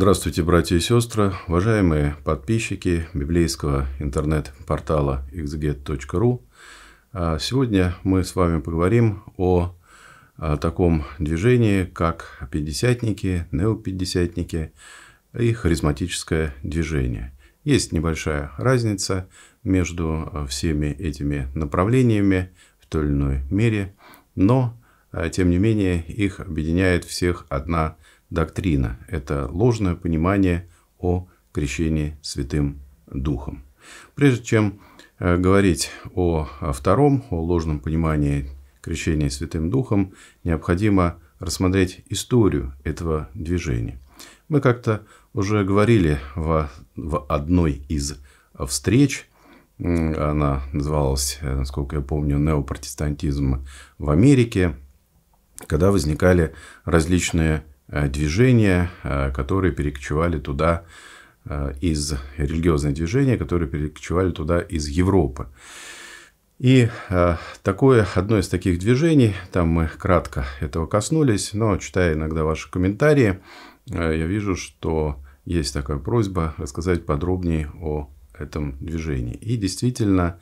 Здравствуйте, братья и сестры, уважаемые подписчики библейского интернет-портала exget.ru. А, сегодня мы с вами поговорим о, а, таком движении, как пятидесятники, неопятидесятники и харизматическое движение. Есть небольшая разница между а, всеми этими направлениями в той или иной мере, но, тем не менее, их объединяет всех одна – доктрина. Это ложное понимание о крещении Святым Духом. Прежде чем э, говорить о втором, о ложном понимании крещения Святым Духом, необходимо рассмотреть историю этого движения. Мы как-то уже говорили в, в одной из встреч, она называлась, э, насколько я помню, «Неопротестантизм в Америке», когда возникали различные Э, движения, э, которые перекочевали туда э, из религиозные движения, которые перекочевали туда из Европы. И такое, одно из таких движений, там мы кратко этого коснулись, но читая иногда ваши комментарии, я вижу, что есть такая просьба рассказать подробнее о этом движении. И действительно,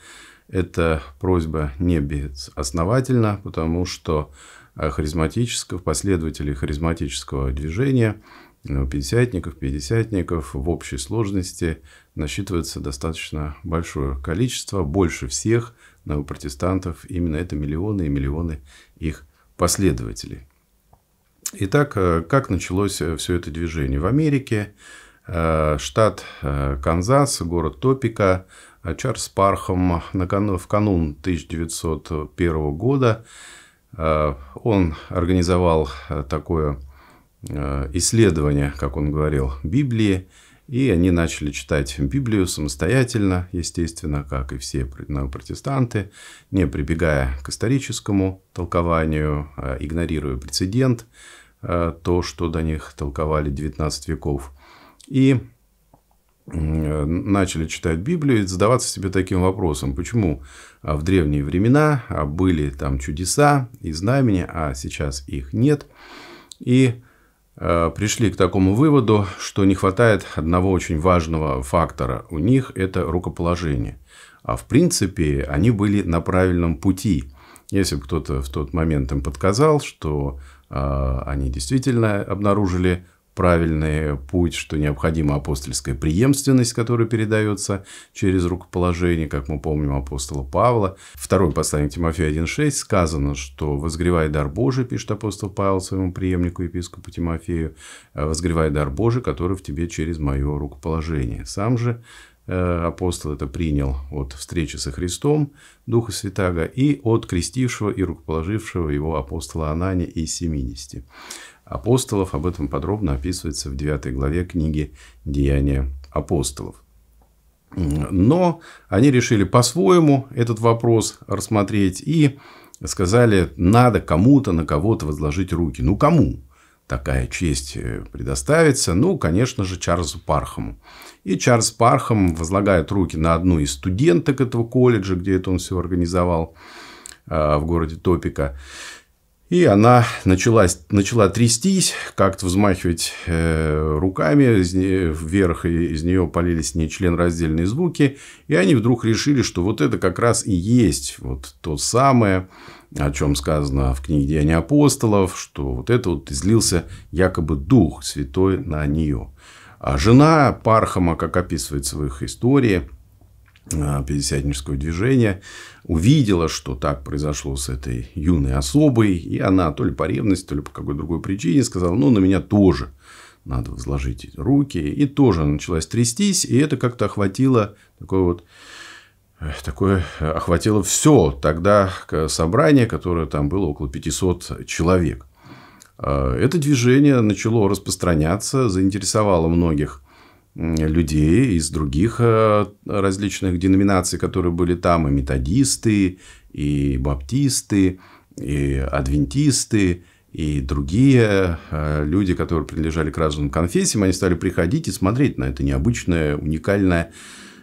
эта просьба не безосновательна, потому что харизматических, последователей харизматического движения, э, пятидесятников, пятидесятников в общей сложности насчитывается достаточно большое количество, больше всех у протестантов именно это миллионы и миллионы их последователей. Итак, э, как началось э, все это движение? В Америке штат Канзас, город Топика, Чарльз Пархам в канун 1901 года Э, он организовал э, такое э, исследование, как он говорил, Библии, и они начали читать Библию самостоятельно, естественно, как и все ну, протестанты, не прибегая к историческому толкованию, а игнорируя прецедент, то, что до них толковали 19 веков. И Э, начали читать Библию и задаваться себе таким вопросом, почему а, в древние времена а, были там чудеса и знамения, а сейчас их нет. И э, пришли к такому выводу, что не хватает одного очень важного фактора у них – это рукоположение. А в принципе, они были на правильном пути. Если бы кто-то в тот момент им подсказал, что а, они действительно обнаружили правильный путь, что необходима апостольская преемственность, которая передается через рукоположение, как мы помним, апостола Павла. Второй послание Тимофея 1.6 сказано, что «возгревай дар Божий», пишет апостол Павел своему преемнику, епископу Тимофею, «Э, «возгревай дар Божий, который в тебе через мое рукоположение». Сам же э, апостол это принял от встречи со Христом, Духа Святаго, и от крестившего и рукоположившего его апостола Анания и 70 апостолов. Об этом подробно описывается в 9 главе книги «Деяния апостолов». Но они решили по-своему этот вопрос рассмотреть и сказали, надо кому-то на кого-то возложить руки. Ну, кому такая честь э, предоставится? Ну, конечно же, Чарльзу Пархаму. И Чарльз Пархам возлагает руки на одну из студенток этого колледжа, где это он все организовал а, в городе Топика. И она началась, начала трястись, как-то взмахивать э, руками из не, вверх, и из нее полились не членраздельные звуки. И они вдруг решили, что вот это как раз и есть вот то самое, о чем сказано в книге «Деяния апостолов», что вот это вот излился якобы Дух Святой на нее. А жена Пархама, как описывается в их истории э, – пятидесятнического движения, увидела, что так произошло с этой юной особой, и она то ли по ревности, то ли по какой-то другой причине сказала, ну, на меня тоже надо возложить руки, и тоже началась трястись, и это как-то охватило такое вот э, такое э, охватило все тогда собрание, которое там было около 500 человек. А, это движение начало распространяться, заинтересовало многих людей из других э, различных деноминаций, которые были там, и методисты, и баптисты, и адвентисты, и другие э, люди, которые принадлежали к разным конфессиям, они стали приходить и смотреть на это необычное, уникальное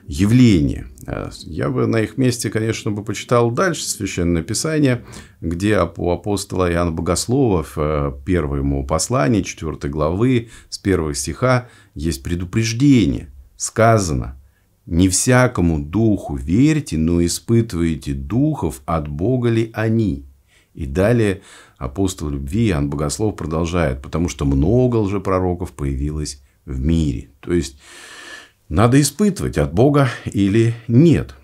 явление. А, я бы на их месте, конечно, бы почитал дальше Священное Писание, где у апостола Иоанна Богослова в э, первом послании, 4 главы, с первого стиха есть предупреждение. Сказано, «Не всякому духу верьте, но испытывайте духов, от Бога ли они?» И далее апостол любви Иоанн Богослов продолжает, потому что много лжепророков появилось в мире. То есть, надо испытывать, от Бога или нет.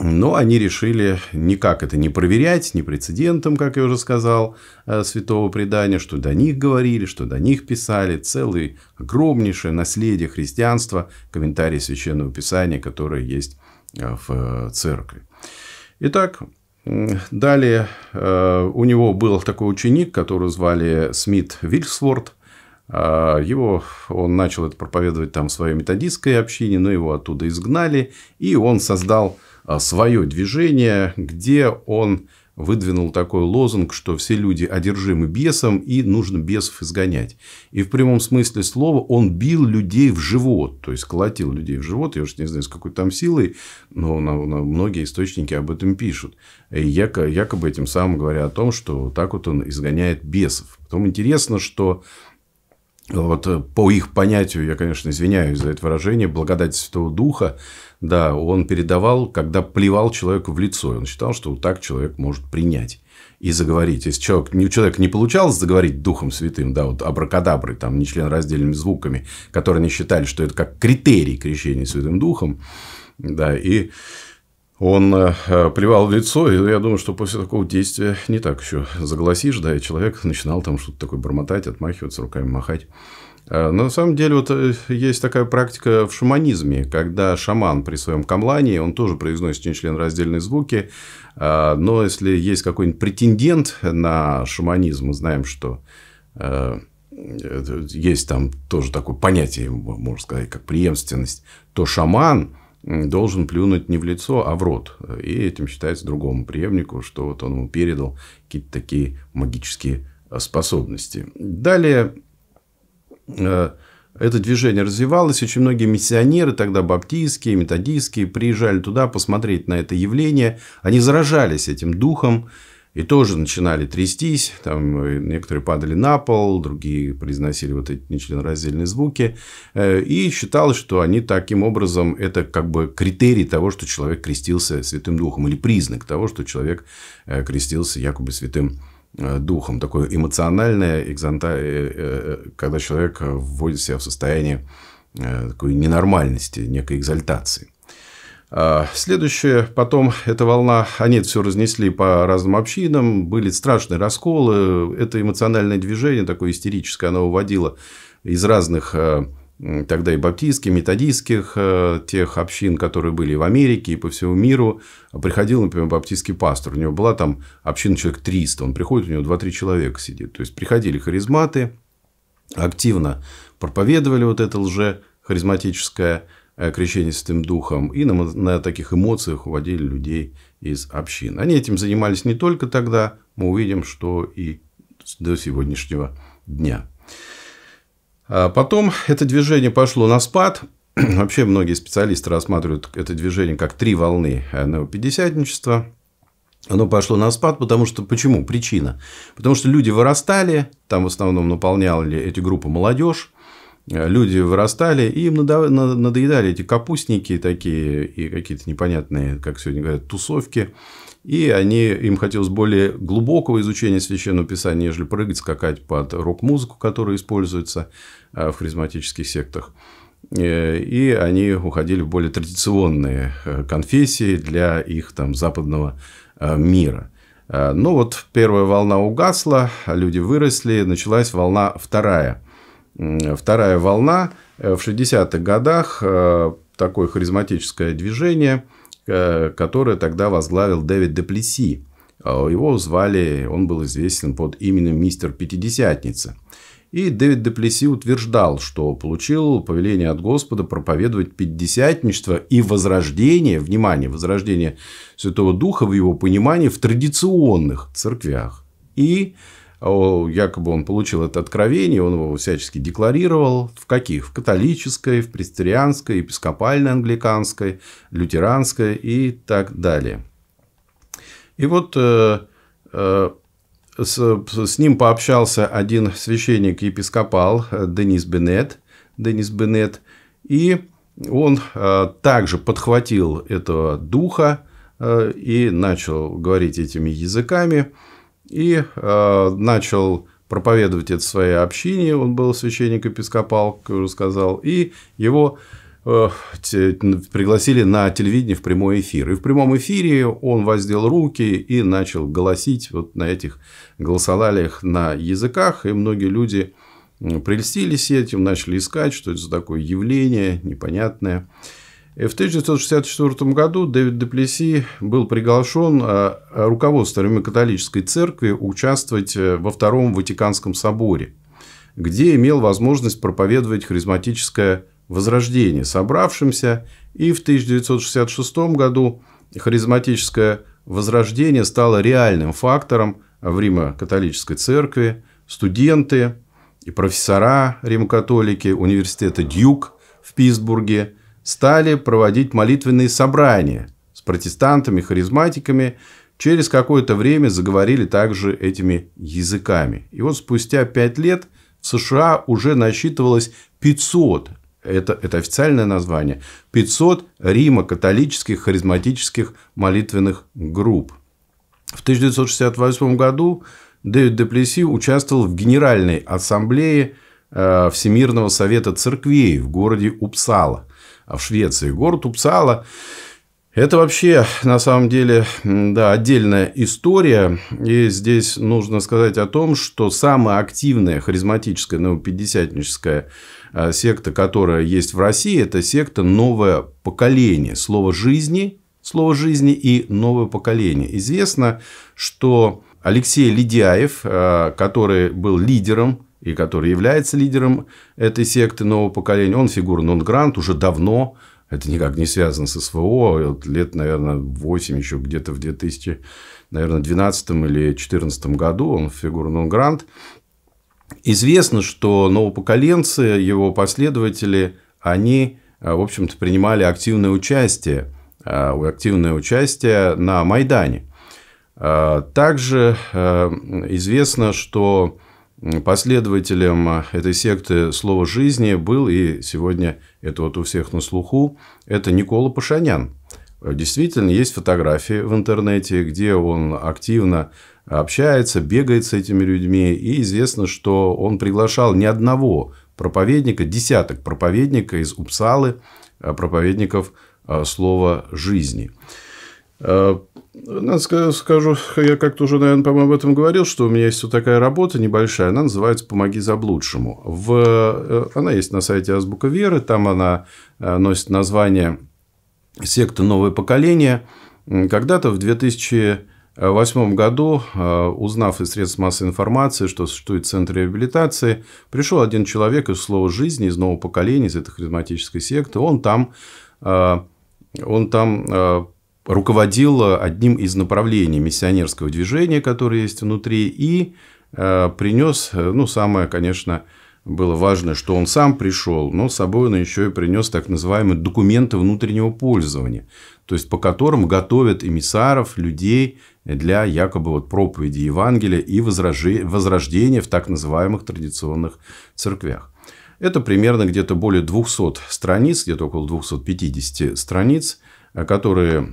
Но они решили никак это не проверять, не прецедентом, как я уже сказал, э, святого предания, что до них говорили, что до них писали, целое огромнейшее наследие христианства, комментарии Священного Писания, которые есть э, в э, церкви. Итак, далее у него был такой ученик, которого звали Смит Вильсворт, а, его, он начал это проповедовать там в своей методистской общине, но его оттуда изгнали, и он создал а, свое движение, где он выдвинул такой лозунг, что все люди одержимы бесом и нужно бесов изгонять. И в прямом смысле слова он бил людей в живот, то есть колотил людей в живот, я уж не знаю, с какой там силой, но на, на многие источники об этом пишут. И якобы, якобы этим самым говоря о том, что так вот он изгоняет бесов. Потом интересно, что вот э, по их понятию, я, конечно, извиняюсь за это выражение, благодать Святого Духа, да, он передавал, когда плевал человеку в лицо. Он считал, что вот так человек может принять и заговорить. Если человек, у человека не получалось заговорить Духом Святым, да, вот абракадабры, там, не член раздельными звуками, которые они считали, что это как критерий крещения Святым Духом, да, и он э, э, плевал в лицо, и я думаю, что после такого действия не так еще загласишь, да, и человек начинал там что-то такое бормотать, отмахиваться, руками махать. Э, но на самом деле вот есть такая практика в шаманизме, когда шаман при своем камлании, он тоже произносит член раздельные звуки, но если есть какой-нибудь претендент на шаманизм, мы знаем, что есть там тоже такое понятие, можно сказать, как преемственность, то шаман должен плюнуть не в лицо, а в рот. И этим считается другому преемнику, что вот он ему передал какие-то такие магические э, способности. Далее э, это движение развивалось, очень многие миссионеры, тогда баптистские, методистские, приезжали туда посмотреть на это явление. Они заражались этим духом, и тоже начинали трястись, там э, некоторые падали на пол, другие произносили вот эти нечленораздельные звуки, э, и считалось, что они таким образом, это как бы критерий того, что человек крестился Святым Духом, или признак того, что человек э, крестился якобы Святым Духом, такое эмоциональное, когда человек вводит себя в состояние такой ненормальности, некой экзальтации. А, следующее, потом эта волна, они а это все разнесли по разным общинам, были страшные расколы, это эмоциональное движение, такое истерическое, оно уводило из разных а, тогда и баптистских, и методистских тех общин, которые были и в Америке, и по всему миру. Приходил, например, баптистский пастор, у него была там община человек 300, он приходит, у него 2-3 человека сидит. То есть, приходили харизматы, активно проповедовали вот это лже харизматическое, Э, крещенистым духом и на, на таких эмоциях уводили людей из общин. Они этим занимались не только тогда, мы увидим, что и до сегодняшнего дня. А потом это движение пошло на спад. Вообще многие специалисты рассматривают это движение как три волны неопятидесятничества. Оно пошло на спад, потому что... Почему? Причина. Потому что люди вырастали, там в основном наполняли эти группы молодежь, Э, люди вырастали, и им надоедали эти капустники такие и какие-то непонятные, как сегодня говорят, тусовки. И они, им хотелось более глубокого изучения Священного Писания, нежели прыгать, скакать под рок-музыку, которая используется э, в харизматических сектах. Э, и они уходили в более традиционные конфессии для их там, западного мира. Но ну вот первая волна угасла, люди выросли, началась волна вторая – Вторая волна э, в 60-х годах э, такое харизматическое движение, э, которое тогда возглавил Дэвид Деплеси. Его звали, он был известен под именем мистер Пятидесятница. И Дэвид Деплеси утверждал, что получил повеление от Господа проповедовать пятидесятничество и возрождение, внимание, возрождение Святого Духа в его понимании в традиционных церквях. И а якобы он получил это откровение, он его всячески декларировал. В каких? В католической, в престерианской, епископальной англиканской, лютеранской и так далее. И вот э, э, с, с ним пообщался один священник-епископал э, Денис Бенет. Денис Бенет. И он э, также подхватил этого духа э, и начал говорить этими языками и э, начал проповедовать это своей общине. Он был священник епископал, как уже сказал, и его э, пригласили на телевидение в прямой эфир. И в прямом эфире он воздел руки и начал голосить вот на этих голосолалиях на языках, и многие люди прельстились этим, начали искать, что это за такое явление непонятное. Э, в 1964 году Дэвид Деплеси был приглашен э, руководством Римско-католической церкви участвовать э, во Втором Ватиканском соборе, где имел возможность проповедовать харизматическое возрождение собравшимся, и в 1966 году харизматическое возрождение стало реальным фактором в Римо-католической церкви. Студенты и профессора Римо-католики университета Дьюк в Питтсбурге – стали проводить молитвенные собрания с протестантами, харизматиками. Через какое-то время заговорили также этими языками. И вот спустя пять лет в США уже насчитывалось 500 это, это официальное название, 500 римо-католических харизматических молитвенных групп. В 1968 году Дэвид Деплеси участвовал в Генеральной ассамблее э, Всемирного совета церквей в городе Упсала. А в Швеции. Город Упсала это вообще, на самом деле, да, отдельная история. И здесь нужно сказать о том, что самая активная харизматическая новопятидесятническая а, секта, которая есть в России, это секта «Новое поколение». Слово «жизни», слово «жизни» и «Новое поколение». Известно, что Алексей Ледяев, а, который был лидером и который является лидером этой секты нового поколения, он фигура нон-грант уже давно, это никак не связано с СВО, вот лет, наверное, 8 еще где-то в 2000, наверное, 12 или 2014 году он фигура нон-грант. Известно, что новопоколенцы, его последователи, они, а, в общем-то, принимали активное участие, а, активное участие на Майдане. А, также известно, что Последователем э, этой секты «Слово жизни» был, и сегодня это вот у всех на слуху, это Никола Пашанян э, Действительно, есть фотографии в интернете, где он активно общается, бегает с этими людьми. И известно, что он приглашал ни одного проповедника, десяток проповедника из Упсалы, э, проповедников слова жизни. А, надо скажу, я как-то уже, наверное, по-моему, об этом говорил, что у меня есть вот такая работа небольшая, она называется «Помоги заблудшему». В... Э, она есть на сайте Азбука Веры, там она э, носит название «Секта новое поколение». Когда-то в 2000 в 2008 году, э, узнав из средств массовой информации, что существует центр реабилитации, пришел один человек из слова жизни, из нового поколения, из этой харизматической секты. Он там, он там руководил одним из направлений миссионерского движения, которое есть внутри, и э, принес, э, ну, самое, конечно, было важно, что он сам пришел, но с собой он еще и принес так называемые документы внутреннего пользования, то есть по которым готовят эмиссаров, людей для якобы вот проповеди Евангелия и возрождения в так называемых традиционных церквях. Это примерно где-то более 200 страниц, где-то около 250 страниц, Э, которые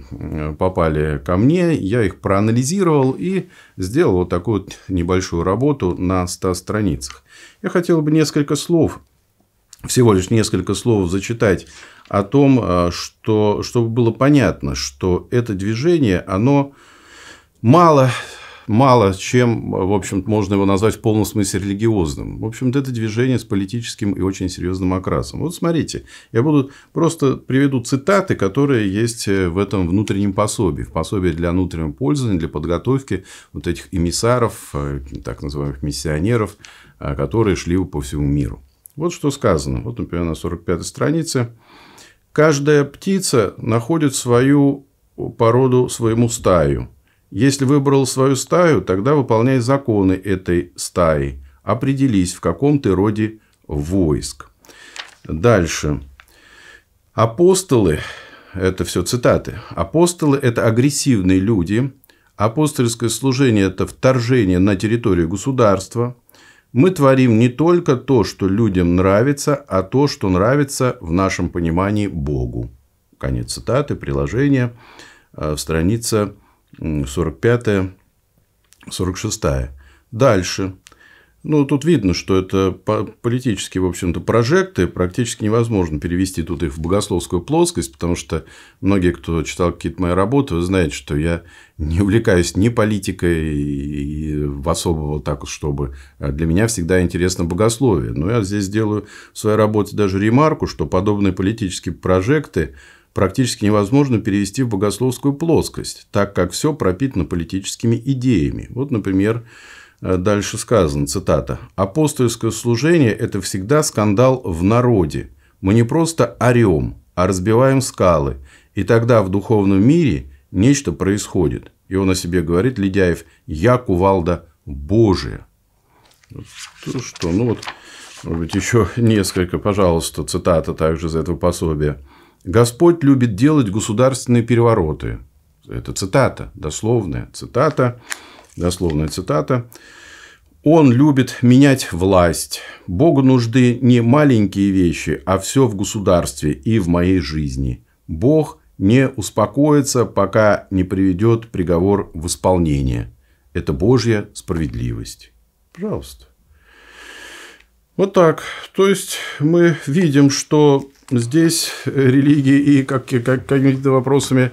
попали ко мне, я их проанализировал и сделал вот такую вот небольшую работу на 100 страницах. Я хотел бы несколько слов, всего лишь несколько слов зачитать о том, э, что, чтобы было понятно, что это движение, оно мало мало чем, в общем можно его назвать в полном смысле религиозным. В общем-то, это движение с политическим и очень серьезным окрасом. Вот смотрите, я буду просто приведу цитаты, которые есть э, в этом внутреннем пособии, в пособии для внутреннего пользования, для подготовки вот этих эмиссаров, э, так называемых миссионеров, э, которые шли по всему миру. Вот что сказано. Вот, например, на 45-й странице. Каждая птица находит свою породу, своему стаю – если выбрал свою стаю, тогда выполняй законы этой стаи. Определись, в каком ты роде войск. Дальше. Апостолы, это все цитаты. Апостолы – это агрессивные люди. Апостольское служение – это вторжение на территорию государства. Мы творим не только то, что людям нравится, а то, что нравится в нашем понимании Богу. Конец цитаты, приложение, э, страница 45-я, 46-я. Дальше. Ну, тут видно, что это политические, в общем-то, прожекты. Практически невозможно перевести тут их в богословскую плоскость, потому что многие, кто читал какие-то мои работы, знают, что я не увлекаюсь ни политикой и в особого так чтобы... А для меня всегда интересно богословие. Но я здесь делаю в своей работе даже ремарку, что подобные политические прожекты практически невозможно перевести в богословскую плоскость, так как все пропитано политическими идеями. Вот, например, э, дальше сказано, цитата. «Апостольское служение – это всегда скандал в народе. Мы не просто орем, а разбиваем скалы. И тогда в духовном мире нечто происходит». И он о себе говорит, Ледяев, «Я кувалда Божия». То, ну что, ну вот, может быть, еще несколько, пожалуйста, цитата также из этого пособия. Господь любит делать государственные перевороты. Это цитата, дословная цитата, дословная цитата. Он любит менять власть. Богу нужды не маленькие вещи, а все в государстве и в моей жизни. Бог не успокоится, пока не приведет приговор в исполнение. Это Божья справедливость. Пожалуйста. Вот так. То есть мы видим, что здесь религии и как, как, какими-то вопросами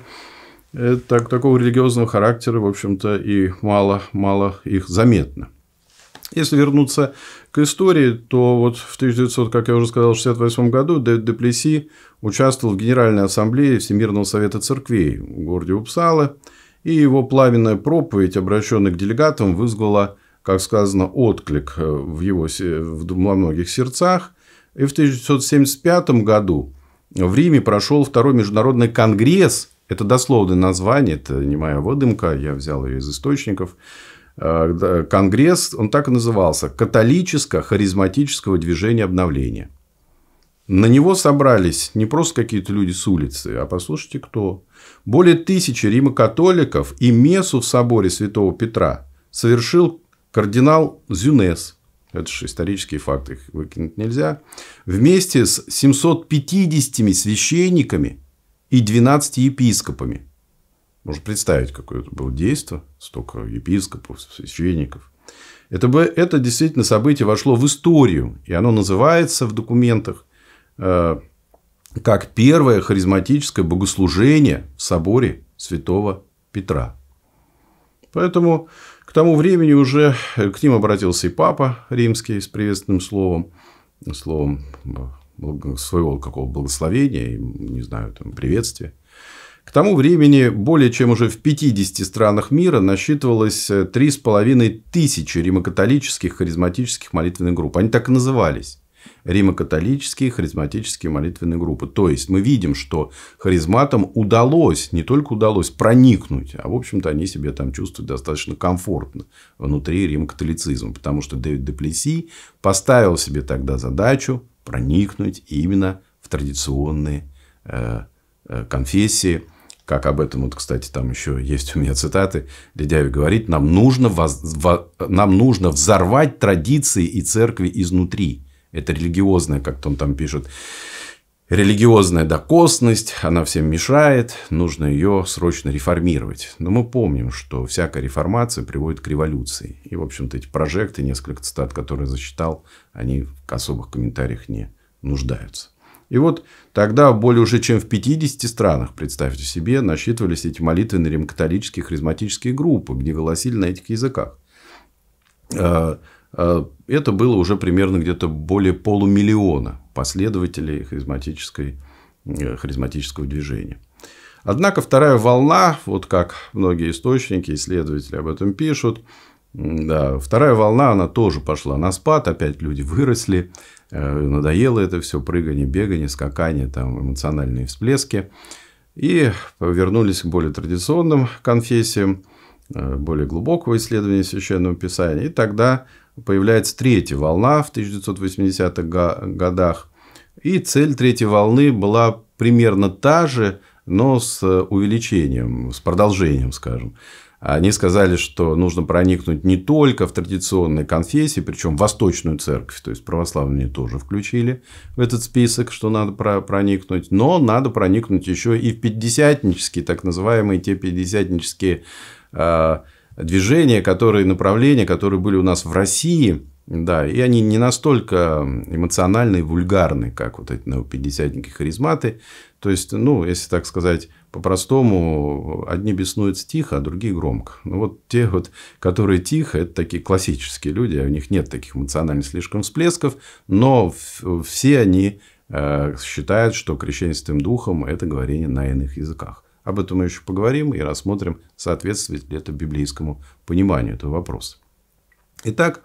э, так, такого религиозного характера, в общем-то, и мало, мало их заметно. Если вернуться к истории, то вот в 1900, как я уже сказал, 1968 году Дэвид Деплеси участвовал в Генеральной Ассамблее Всемирного Совета Церквей в городе Упсала, и его плавенная проповедь, обращенная к делегатам, вызвала, как сказано, отклик э, в его в многих сердцах – и в 1975 году в Риме прошел второй международный конгресс, это дословное название, это не моя выдумка, я взял ее из источников, э, конгресс, он так и назывался, католическо-харизматического движения обновления. На него собрались не просто какие-то люди с улицы, а послушайте кто. Более тысячи римокатоликов и мессу в соборе святого Петра совершил кардинал Зюнес – это же исторический факт, их выкинуть нельзя. Вместе с 750 священниками и 12 епископами. Можно представить, какое это было действие, Столько епископов, священников. Это, бы, это действительно событие вошло в историю. И оно называется в документах э, как первое харизматическое богослужение в соборе святого Петра. Поэтому к тому времени уже э, к ним обратился и папа римский с приветственным словом, словом своего какого благословения, не знаю, там, приветствия. К тому времени более чем уже в 50 странах мира насчитывалось 3,5 э, тысячи римокатолических харизматических молитвенных групп. Они так и назывались. Римо-католические харизматические молитвенные группы. То есть, мы видим, что харизматам удалось, не только удалось проникнуть, а, в общем-то, они себя там чувствуют достаточно комфортно внутри римо-католицизма. Потому что Дэвид Деплеси поставил себе тогда задачу проникнуть именно в традиционные э, э конфессии – как об этом, вот, кстати, там еще есть у меня цитаты, Ледяев говорит, нам нужно, воз... нам нужно взорвать традиции и церкви изнутри. Это религиозная, как он там пишет, религиозная докосность, она всем мешает, нужно ее срочно реформировать. Но мы помним, что всякая реформация приводит к революции. И, в общем-то, эти прожекты, несколько цитат, которые я зачитал, они в особых комментариях не нуждаются. И вот тогда более уже чем в 50 странах, представьте себе, насчитывались эти молитвенные римкатолические харизматические группы, где голосили на этих языках. А, Э, это было уже примерно где-то более полумиллиона последователей харизматической, э, харизматического движения. Однако вторая волна, вот как многие источники, исследователи об этом пишут, да, вторая волна, она тоже пошла на спад, опять люди выросли, э, надоело это все, прыгание, бегание, скакание, там эмоциональные всплески. И повернулись к более традиционным конфессиям. Э, более глубокого исследования священного писания. И тогда появляется третья волна в 1980-х годах. И цель третьей волны была примерно та же, но с э, увеличением, с продолжением, скажем. Они сказали, что нужно проникнуть не только в традиционные конфессии, причем в Восточную Церковь, то есть православные тоже включили в этот список, что надо проникнуть, но надо проникнуть еще и в пятидесятнические, так называемые те пятидесятнические Э, движения, которые, направления, которые были у нас в России, да, и они не настолько эмоциональные, вульгарные, как вот эти пятидесятники харизматы. То есть, ну, если так сказать по-простому, одни беснуются тихо, а другие громко. Ну, вот те вот, которые тихо, это такие классические люди, а у них нет таких эмоциональных слишком всплесков, но все они э, считают, что крещенством духом – это говорение на иных языках. Об этом мы еще поговорим и рассмотрим, соответствует ли это библейскому пониманию этого вопроса. Итак,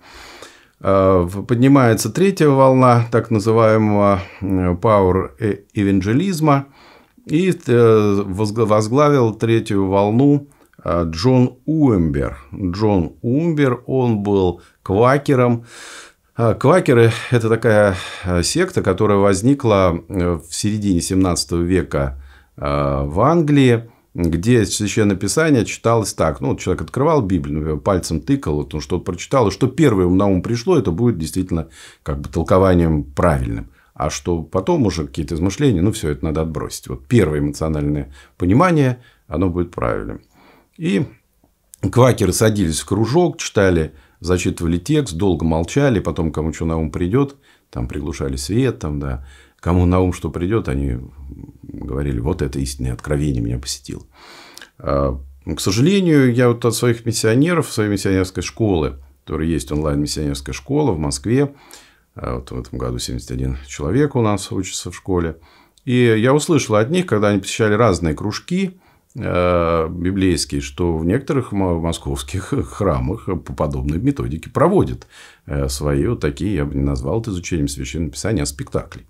э, поднимается третья волна так называемого э, power евангелизма, э, и возглавил третью волну Джон Уэмбер. Джон Уэмбер, он был квакером. Квакеры – это такая секта, которая возникла в середине 17 века Э, в Англии, где Священное Писание читалось так. Ну, вот человек открывал Библию, например, пальцем тыкал, вот он что-то прочитал, и что первое на ум пришло, это будет действительно как бы толкованием правильным. А что потом уже какие-то измышления, ну, все это надо отбросить. Вот первое эмоциональное понимание, оно будет правильным. И квакеры садились в кружок, читали, зачитывали текст, долго молчали, потом кому что на ум придет, там приглушали свет, там, да, кому на ум что придет, они говорили, вот это истинное откровение меня посетило. А, ну, к сожалению, я вот от своих миссионеров, своей миссионерской школы, которая есть онлайн-миссионерская школа в Москве, а, вот в этом году 71 человек у нас учится в школе, и я услышал от них, когда они посещали разные кружки а, библейские, что в некоторых московских храмах по подобной методике проводят э, свои вот такие, я бы не назвал это изучением священного писания, а спектакли.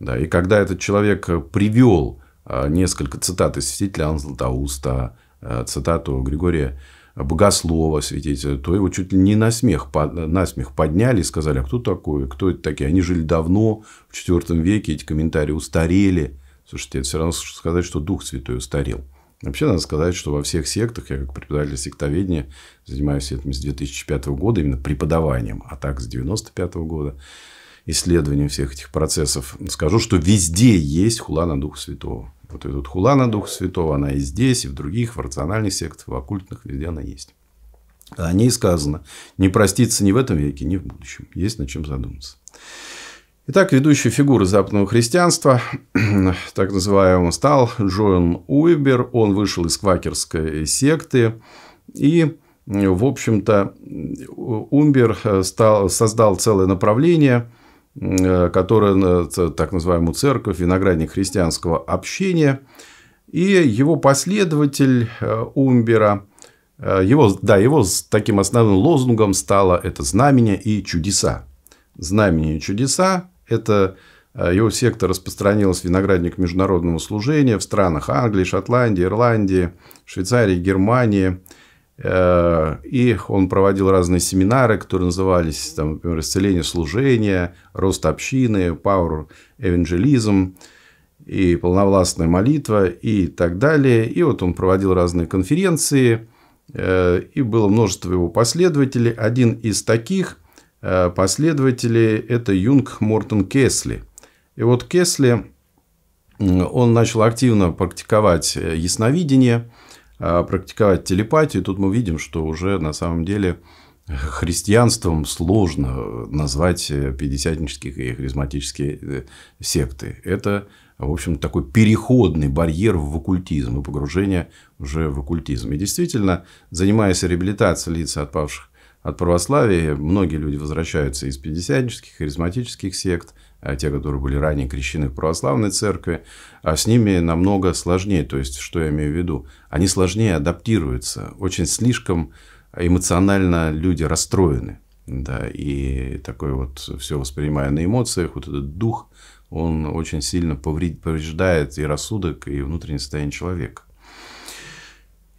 Да, и когда этот человек э, привел э, несколько цитат из святителя Анна Златоуста, э, цитату Григория Богослова, святителя, то его чуть ли не на смех, на смех подняли и сказали, а кто такой, кто это такие? Они жили давно, в IV веке, эти комментарии устарели. Слушайте, это все равно сказать, что Дух Святой устарел. Вообще, надо сказать, что во всех сектах, я как преподаватель сектоведения занимаюсь этим с 2005 года, именно преподаванием, а так с 1995 года, исследованием всех этих процессов, скажу, что везде есть хула на Духа Святого. Вот эта хула на Духа Святого, она и здесь, и в других, в рациональных сектах, в оккультных, везде она есть. А о ней сказано, не проститься ни в этом веке, ни в будущем. Есть над чем задуматься. Итак, ведущая фигура западного христианства, так называемый, стал Джоэн Уйбер. Он вышел из квакерской секты и, в общем-то, Умбер э, стал, создал целое направление – Э, которая, э, так называемую церковь, виноградник христианского общения. И его последователь э, Умбера, его, да, его таким основным лозунгом стало это знамение и чудеса. Знамение и чудеса – это его секта распространилась виноградник международного служения в странах Англии, Шотландии, Ирландии, Швейцарии, Германии – Э, и он проводил разные семинары, которые назывались, там, например, «Исцеление служения», «Рост общины», пауэр Evangelism» и «Полновластная молитва» и так далее. И вот он проводил разные конференции, э, и было множество его последователей. Один из таких э, последователей – это Юнг Мортон Кесли. И вот Кесли, он начал активно практиковать ясновидение – а, практиковать телепатию. Тут мы видим, что уже на самом деле христианством сложно назвать э, пятидесятнические и харизматические э, секты. Это, в общем, такой переходный барьер в оккультизм и погружение уже в оккультизм. И действительно, занимаясь реабилитацией лиц отпавших от православия, многие люди возвращаются из пятидесятнических, харизматических сект – Э, те, которые были ранее крещены в православной церкви, а с ними намного сложнее. То есть, что я имею в виду? Они сложнее адаптируются. Очень слишком эмоционально люди расстроены. Да, и такой вот все воспринимая на эмоциях, вот этот дух, он очень сильно повреждает и рассудок, и внутреннее состояние человека.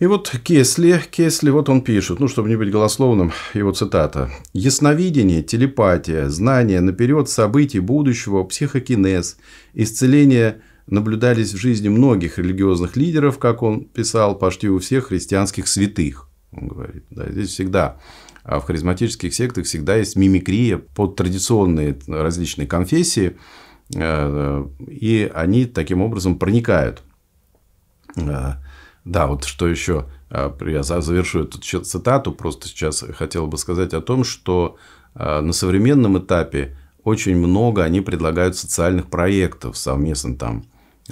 И вот Кесли, Кесли, вот он пишет, ну, чтобы не быть голословным, его цитата. «Ясновидение, телепатия, знание наперед событий будущего, психокинез, исцеление наблюдались в жизни многих религиозных лидеров, как он писал, почти у всех христианских святых». Он говорит, да, здесь всегда а в харизматических сектах всегда есть мимикрия под традиционные различные конфессии, э, и они таким образом проникают э, да, вот что еще, а, я завершу эту цитату, просто сейчас хотел бы сказать о том, что а, на современном этапе очень много они предлагают социальных проектов совместно там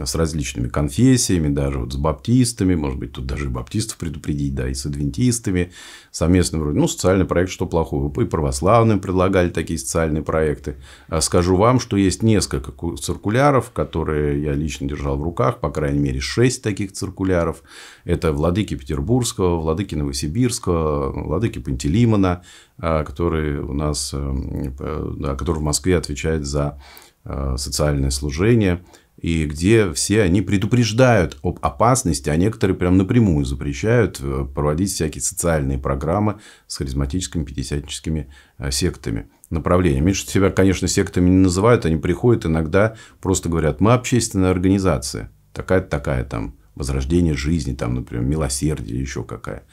с различными конфессиями, даже вот с баптистами, может быть, тут даже и баптистов предупредить, да, и с адвентистами, совместно вроде, ну, социальный проект, что плохого, и православным предлагали такие социальные проекты. А скажу вам, что есть несколько циркуляров, которые я лично держал в руках, по крайней мере, шесть таких циркуляров. Это владыки Петербургского, владыки Новосибирского, владыки Пантелеймона, а, который у нас, эм, да, который в Москве отвечает за э, социальное служение и где все они предупреждают об опасности, а некоторые прям напрямую запрещают э, проводить всякие социальные программы с харизматическими пятидесятническими э, сектами направления. Меньше себя, конечно, сектами не называют, они приходят иногда, просто говорят, мы общественная организация, такая-то, такая там, возрождение жизни, там, например, милосердие, еще какая.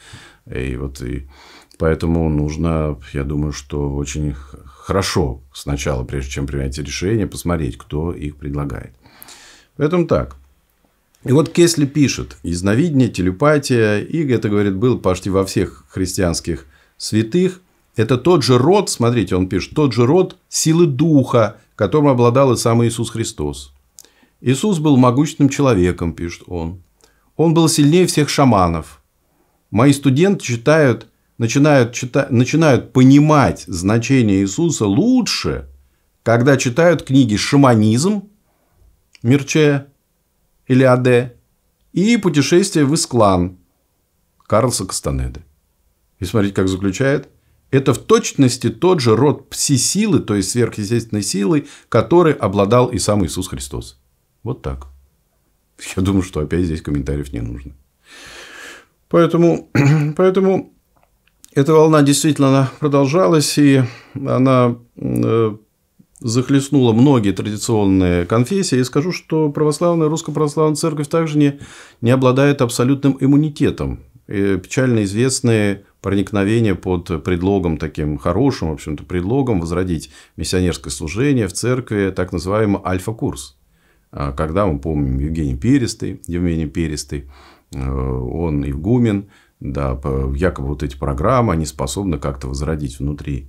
И вот и Поэтому нужно, я думаю, что очень хорошо сначала, прежде чем принять решение, посмотреть, кто их предлагает. Поэтому так. И вот Кесли пишет, изновидение, телепатия, и это, говорит, был почти во всех христианских святых, это тот же род, смотрите, он пишет, тот же род силы духа, которым обладал и сам Иисус Христос. Иисус был могучным человеком, пишет он. Он был сильнее всех шаманов. Мои студенты читают, начинают, читать, начинают понимать значение Иисуса лучше, когда читают книги «Шаманизм» Мирче или Аде и путешествие в Исклан Карлса Кастанеды. И смотрите, как заключает. Это в точности тот же род пси-силы, то есть сверхъестественной силы, который обладал и сам Иисус Христос. Вот так. Я думаю, что опять здесь комментариев не нужно. Поэтому, поэтому эта волна действительно она продолжалась, и она э, захлестнула многие традиционные конфессии. И скажу, что православная Русская Православная Церковь также не, не обладает абсолютным иммунитетом. И печально известные проникновения под предлогом таким хорошим, в общем-то, предлогом возродить миссионерское служение в церкви, так называемый альфа-курс. А когда мы помним Евгений Перестый, Евгений Перестый, э, он игумен, да, якобы вот эти программы, они способны как-то возродить внутри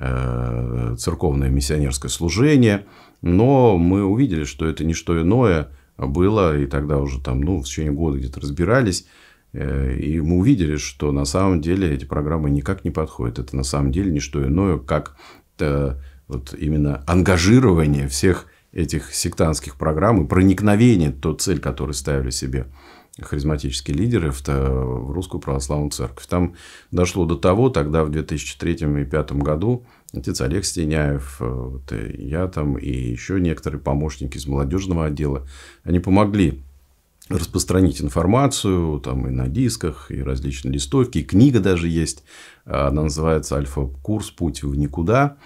Э, церковное миссионерское служение. Но мы увидели, что это не что иное было, и тогда уже там, ну, в течение года где-то разбирались. Э, и мы увидели, что на самом деле эти программы никак не подходят. Это на самом деле не что иное, как э, вот именно ангажирование всех этих сектантских программ и проникновение в ту цель, которую ставили себе харизматические лидеры в, в Русскую Православную Церковь. Там дошло до того, тогда в 2003 и 2005 году отец Олег Стеняев, э, вот, э, я там и еще некоторые помощники из молодежного отдела, они помогли распространить информацию там и на дисках, и различные листовки, и книга даже есть, она называется «Альфа-курс. Путь в никуда»,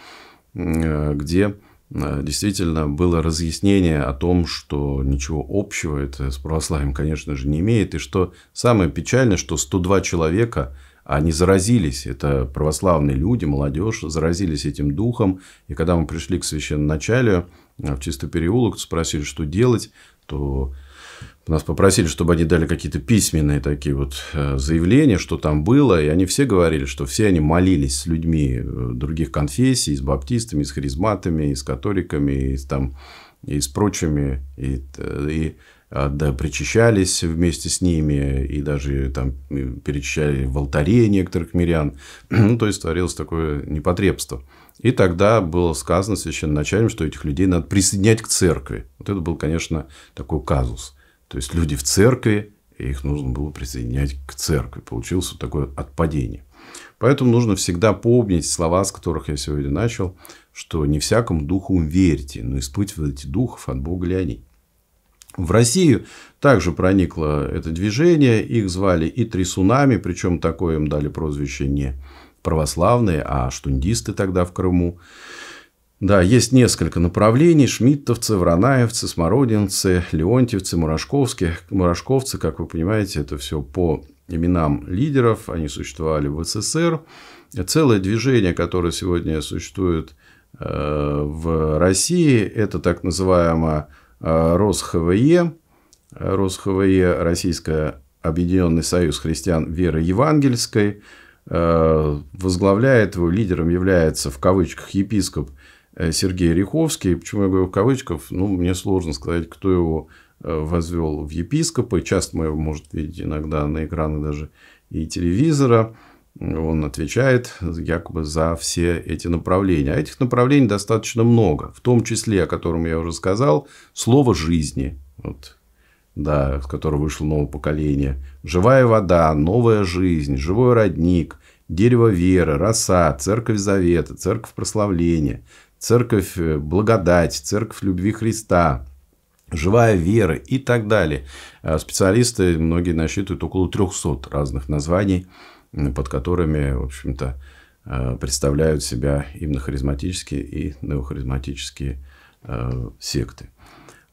э, где Э, действительно было разъяснение о том, что ничего общего это с православием, конечно же, не имеет. И что самое печальное, что 102 человека, они заразились, это православные люди, молодежь, заразились этим духом. И когда мы пришли к священноначалию э, в Чистый переулок, спросили, что делать, то нас попросили, чтобы они дали какие-то письменные такие вот э, заявления, что там было. И они все говорили, что все они молились с людьми э, других конфессий, с баптистами, с харизматами, и с католиками, и с, там, и с прочими. И, э, и да, причащались вместе с ними, и даже там перечащали в алтаре некоторых мирян. Ну, то есть, творилось такое непотребство. И тогда было сказано начальником, что этих людей надо присоединять к церкви. Вот это был, конечно, такой казус. То есть люди в церкви, и их нужно было присоединять к церкви. Получилось вот такое отпадение. Поэтому нужно всегда помнить слова, с которых я сегодня начал, что не всякому духу верьте, но испытывайте духов, от Бога ли они. В Россию также проникло это движение, их звали и трясунами, причем такое им дали прозвище не православные, а штундисты тогда в Крыму. Да, есть несколько направлений. Шмидтовцы, Вранаевцы, Смородинцы, Леонтьевцы, Мурашковские. Мурашковцы, как вы понимаете, это все по именам лидеров. Они существовали в СССР. Целое движение, которое сегодня существует э, в России, это так называемое э, РосХВЕ. РосХВЕ – Российская Объединенный Союз Христиан Веры Евангельской. Э, возглавляет его, лидером является в кавычках епископ – Э, Сергей Риховский. Почему я говорю в кавычках? Ну, мне сложно сказать, кто его э, возвел в епископы. Часто мы его, может, видеть иногда на экранах даже и телевизора. Он отвечает якобы за все эти направления. А этих направлений достаточно много. В том числе, о котором я уже сказал, слово «жизни». Вот, да, с которого вышло новое поколение. «Живая вода», «Новая жизнь», «Живой родник», «Дерево веры», «Роса», «Церковь завета», «Церковь прославления», церковь э, благодать, церковь любви Христа, живая вера и так далее. А специалисты многие насчитывают около 300 разных названий, под которыми, в общем-то, э, представляют себя именно харизматические и неохаризматические э, секты.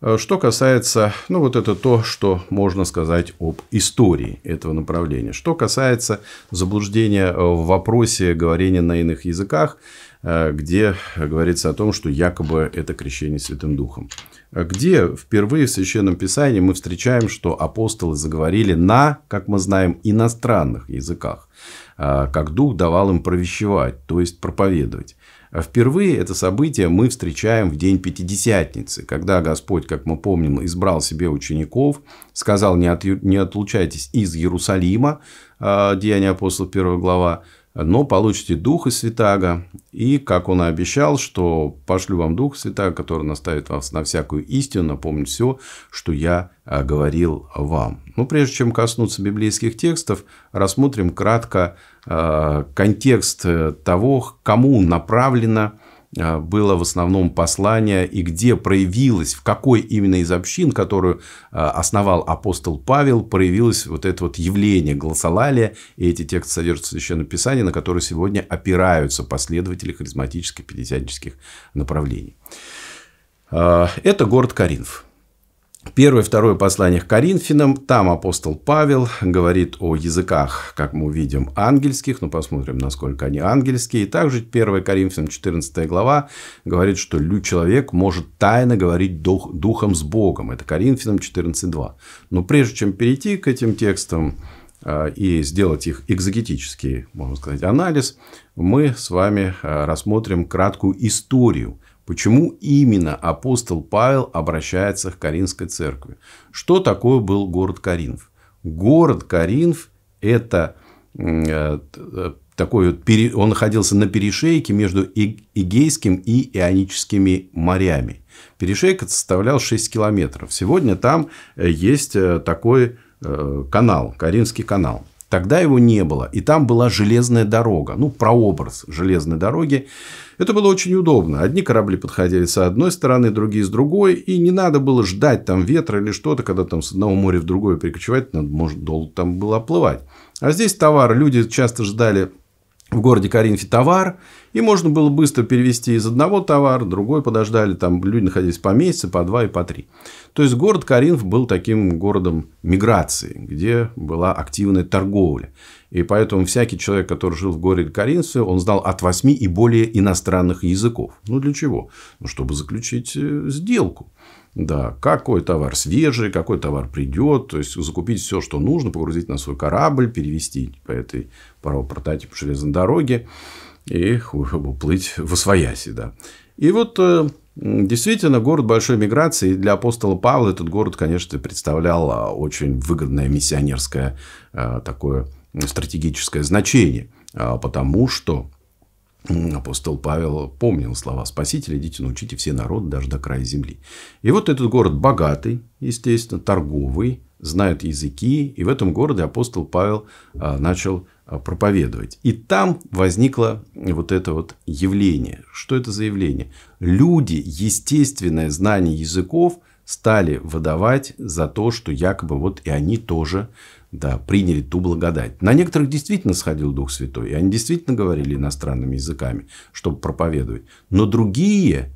А что касается, ну вот это то, что можно сказать об истории этого направления. Что касается заблуждения в вопросе говорения на иных языках, Э, где говорится о том, что якобы это крещение Святым Духом. Э, где впервые в Священном Писании мы встречаем, что апостолы заговорили на, как мы знаем, иностранных языках, э, как Дух давал им провещевать, то есть проповедовать. Впервые это событие мы встречаем в день Пятидесятницы, когда Господь, как мы помним, избрал себе учеников, сказал «не отлучайтесь из Иерусалима», Деяния апостолов 1 глава, но получите Духа Святаго, и, как он и обещал, что пошлю вам Духа Святаго, который наставит вас на всякую истину, напомнит все, что я а, говорил вам. Но ну, прежде чем коснуться библейских текстов, рассмотрим кратко а, контекст э, того, кому направлено а, было в основном послание и где проявилось, в какой именно из общин, которую а, основал апостол Павел, проявилось вот это вот явление гласолалия и эти тексты содержатся в Священном Писании, на которые сегодня опираются последователи харизматических пятидесятнических направлений. А, это город Каринф. Первое, второе послание к Коринфянам. Там апостол Павел говорит о языках, как мы увидим, ангельских. Ну, посмотрим, насколько они ангельские. И также 1 Коринфянам 14 глава говорит, что человек может тайно говорить дух, духом с Богом. Это Коринфянам 14.2. Но прежде чем перейти к этим текстам, а, и сделать их экзогетический, можно сказать, анализ, мы с вами а, рассмотрим краткую историю Почему именно апостол Павел обращается к Каринской церкви? Что такое был город Каринф? Город Каринф – это э, э, такой вот, он находился на перешейке между Эгейским и Ионическими морями. Перешейка составлял 6 километров. Сегодня там э, есть такой канал, Каринский канал. Тогда его не было. И там была железная дорога. Ну, прообраз железной дороги. Это было очень удобно. Одни корабли подходили с одной стороны, другие с другой. И не надо было ждать там ветра или что-то, когда там с одного моря в другое перекочевать. Надо, может, долго там было оплывать. А здесь товар. Люди часто ждали в городе Каринфе товар, и можно было быстро перевести из одного товара, другой подождали, там люди находились по месяцу, по два и по три. То есть, город Каринф был таким городом миграции, где была активная торговля. И поэтому всякий человек, который жил в городе Каринфе, он знал от восьми и более иностранных языков. Ну, для чего? Ну, чтобы заключить э, сделку. Да, какой товар свежий, какой товар придет, то есть закупить все, что нужно, погрузить на свой корабль, перевести по этой паровой прототип железной дороги и уплыть в Освояси. Да. И вот э, Действительно, город большой миграции. для апостола Павла этот город, конечно, представлял а, очень выгодное миссионерское э, такое стратегическое значение. А, потому что апостол Павел помнил слова Спасителя, идите научите все народы даже до края земли. И вот этот город богатый, естественно, торговый, знает языки, и в этом городе апостол Павел а, начал Э, проповедовать. И там возникло вот это вот явление. Что это за явление? Люди естественное знание языков стали выдавать за то, что якобы вот и они тоже да, приняли ту благодать. На некоторых действительно сходил Дух Святой, и они действительно говорили иностранными языками, чтобы проповедовать. Но другие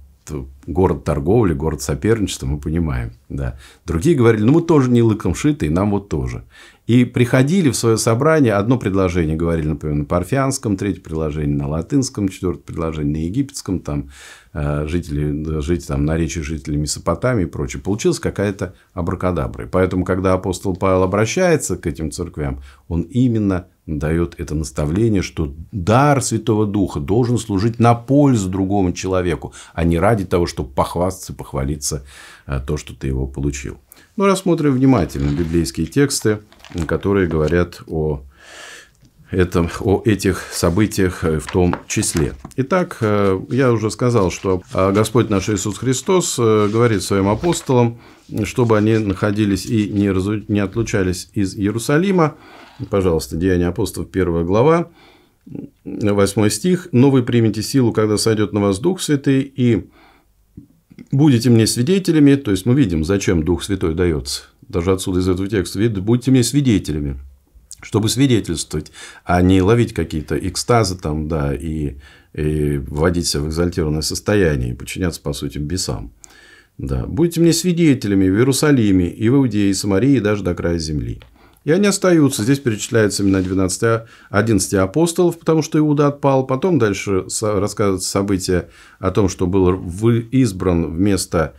город торговли, город соперничества, мы понимаем, да. Другие говорили, ну, мы тоже не лыком шиты, и нам вот тоже. И приходили в свое собрание, одно предложение говорили, например, на парфянском, третье предложение на латынском, четвертое предложение на египетском, там, э, жители, жители там, на речи жителей Месопотамии и прочее. Получилась какая-то абракадабра. И поэтому, когда апостол Павел обращается к этим церквям, он именно дает это наставление, что дар Святого Духа должен служить на пользу другому человеку, а не ради того, чтобы похвастаться, похвалиться э, то, что ты его получил. Но ну, рассмотрим внимательно библейские тексты, которые говорят о, этом, о этих событиях э, в том числе. Итак, э, я уже сказал, что Господь наш Иисус Христос говорит своим апостолам, чтобы они находились и не, разу... не отлучались из Иерусалима, Пожалуйста, Деяния апостолов, первая глава, восьмой стих. «Но вы примете силу, когда сойдет на вас Дух Святый, и будете мне свидетелями». То есть, мы видим, зачем Дух Святой дается. Даже отсюда из этого текста видно, будете мне свидетелями чтобы свидетельствовать, а не ловить какие-то экстазы там, да, и, и вводить себя в экзальтированное состояние и подчиняться, по сути, бесам. Да. Будете мне свидетелями в Иерусалиме, и в Иудее, и Самарии, и даже до края земли. И они остаются. Здесь перечисляются имена 12, 11 апостолов, потому что Иуда отпал. Потом дальше рассказывается событие о том, что был избран вместо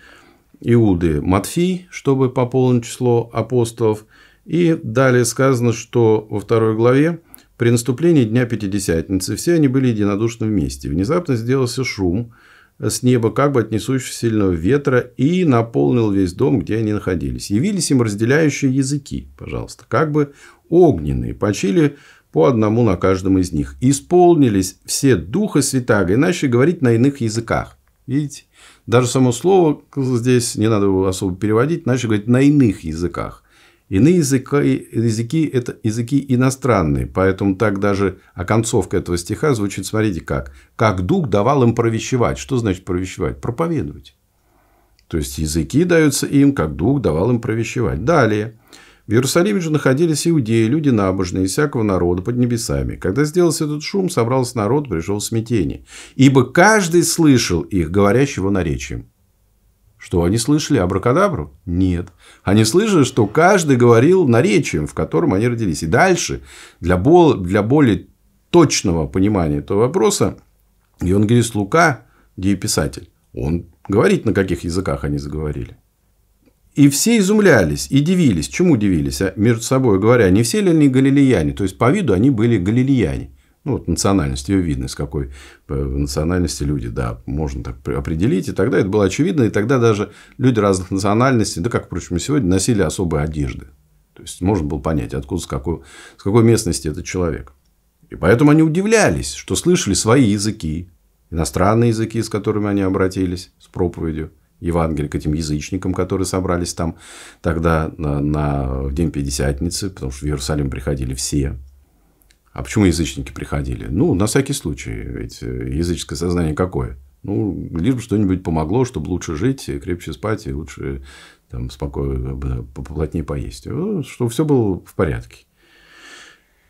Иуды Матфий, чтобы пополнить число апостолов. И далее сказано, что во второй главе при наступлении Дня Пятидесятницы все они были единодушны вместе. Внезапно сделался шум, с неба, как бы отнесущих сильного ветра, и наполнил весь дом, где они находились. Явились им разделяющие языки, пожалуйста, как бы огненные, почили по одному на каждом из них. Исполнились все Духа Святаго, иначе говорить на иных языках. Видите? Даже само слово здесь, не надо особо переводить, иначе говорить на иных языках. Иные языки, языки – это языки иностранные, поэтому так даже оконцовка этого стиха звучит, смотрите, как. «Как дух давал им провещевать». Что значит провещевать? Проповедовать. То есть, языки даются им, как дух давал им провещевать. Далее. В Иерусалиме же находились иудеи, люди набожные, всякого народа под небесами. Когда сделался этот шум, собрался народ, пришел смятение. Ибо каждый слышал их, говорящего наречием. Что они слышали абракадабру? Нет. Они слышали, что каждый говорил наречием, в котором они родились. И дальше, для, бол... для более точного понимания этого вопроса, Евангелист Лука, дееписатель, он говорит, на каких языках они заговорили. И все изумлялись и дивились. Чему дивились? А между собой говоря, не все ли они галилеяне? То есть, по виду они были галилеяне. Ну, вот национальность, ее видно, с какой э, национальности люди, да, можно так определить. И тогда это было очевидно, и тогда даже люди разных национальностей, да как, впрочем, и сегодня, носили особые одежды. То есть, можно было понять, откуда, с какой, с какой местности этот человек. И поэтому они удивлялись, что слышали свои языки, иностранные языки, с которыми они обратились с проповедью Евангелия к этим язычникам, которые собрались там тогда на, на День Пятидесятницы, потому что в Иерусалим приходили все а почему язычники приходили? Ну, на всякий случай. Ведь э, языческое сознание какое? Ну, лишь бы что-нибудь помогло, чтобы лучше жить, крепче спать и лучше там, спокойно, э, поплотнее поесть. Ну, чтобы все было в порядке.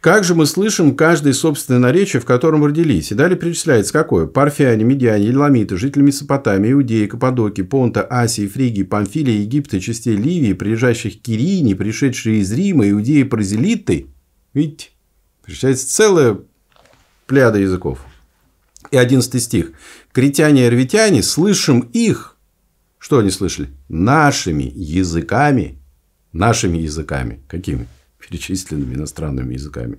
Как же мы слышим каждое собственное наречие, в котором родились? И далее перечисляется, какое? Парфяне, Медиане, Еламиты, жители Месопотамии, Иудеи, Каппадоки, Понта, Асии, Фриги, Памфилия, Египта, частей Ливии, приезжающих к Кирине, пришедшие из Рима, Иудеи, Празелиты. Видите? Перечисляется целая пляда языков. И одиннадцатый стих. «Критяне и арвитяне, слышим их». Что они слышали? Нашими языками. Нашими языками. Какими? Перечисленными иностранными языками.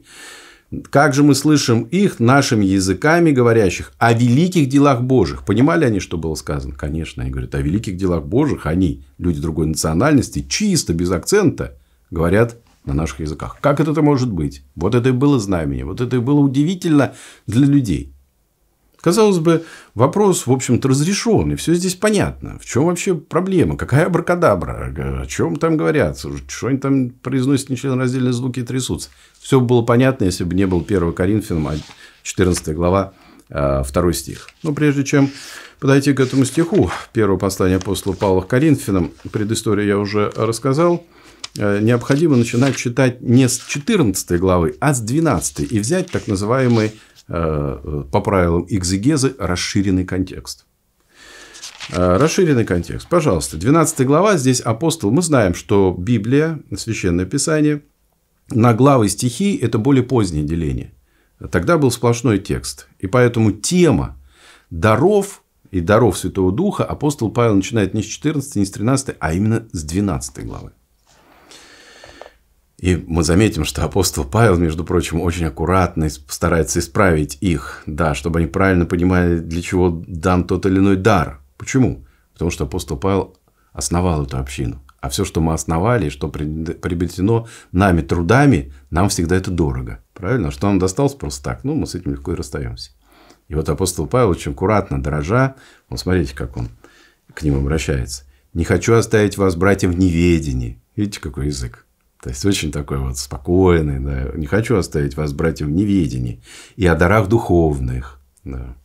Как же мы слышим их нашими языками говорящих о великих делах Божьих? Понимали они, что было сказано? Конечно, они говорят о великих делах Божьих. Они, люди другой национальности, чисто, без акцента, говорят на наших языках. Как это может быть? Вот это и было знамение. Вот это и было удивительно для людей. Казалось бы, вопрос, в общем-то, разрешен, и все здесь понятно. В чем вообще проблема? Какая абракадабра? О чем там говорят? Что они там произносят нечленораздельные звуки и трясутся? Все было понятно, если бы не был 1 Коринфянам, 14 а глава, 2 а, стих. Но прежде чем подойти к этому стиху, первое послание апостола Павла к Коринфянам, предысторию я уже рассказал – Э, необходимо начинать читать не с 14 главы, а с 12 и взять так называемый э, по правилам экзегезы расширенный контекст. Э, расширенный контекст. Пожалуйста, 12 глава, здесь апостол, мы знаем, что Библия, Священное Писание, на главы стихи – это более позднее деление. Тогда был сплошной текст. И поэтому тема даров и даров Святого Духа апостол Павел начинает не с 14, не с 13, а именно с 12 главы. И мы заметим, что апостол Павел, между прочим, очень аккуратно старается исправить их, да, чтобы они правильно понимали, для чего дан тот или иной дар. Почему? Потому что апостол Павел основал эту общину. А все, что мы основали, что приобретено нами трудами, нам всегда это дорого. Правильно? Что нам досталось просто так? Ну, мы с этим легко и расстаемся. И вот апостол Павел очень аккуратно, дрожа, вот смотрите, как он к ним обращается. «Не хочу оставить вас, братья, в неведении». Видите, какой язык? То есть, очень такой вот спокойный. Да. Не хочу оставить вас, братья, в неведении и о дарах духовных. Да.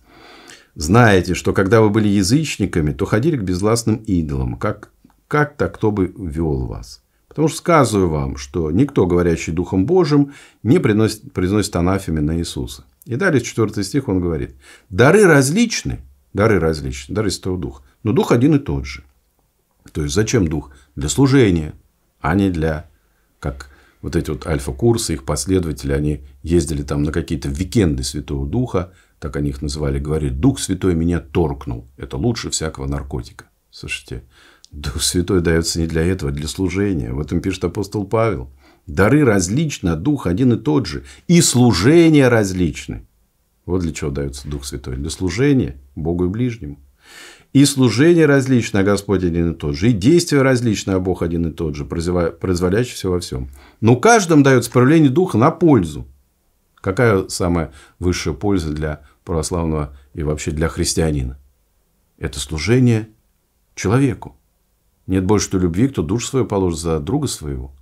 Знаете, что когда вы были язычниками, то ходили к безластным идолам. Как, как-то кто бы вел вас. Потому что сказываю вам, что никто, говорящий Духом Божьим, не приносит, произносит анафеме на Иисуса. И далее, 4 стих, он говорит. Дары различны, дары различны, дары Святого Духа. Но Дух один и тот же. То есть, зачем Дух? Для служения, а не для как вот эти вот альфа-курсы, их последователи, они ездили там на какие-то викенды Святого Духа, так они их называли, говорит, Дух Святой меня торкнул. Это лучше всякого наркотика. Слушайте, Дух Святой дается не для этого, а для служения. В этом пишет апостол Павел. Дары различны, а Дух один и тот же. И служения различны. Вот для чего дается Дух Святой. Для служения Богу и ближнему. И служение различное, а Господь один и тот же. И действие различное, а Бог один и тот же, все во всем. Но каждому дает справление духа на пользу. Какая самая высшая польза для православного и вообще для христианина? Это служение человеку. Нет больше что любви, кто душу свою положит за друга своего.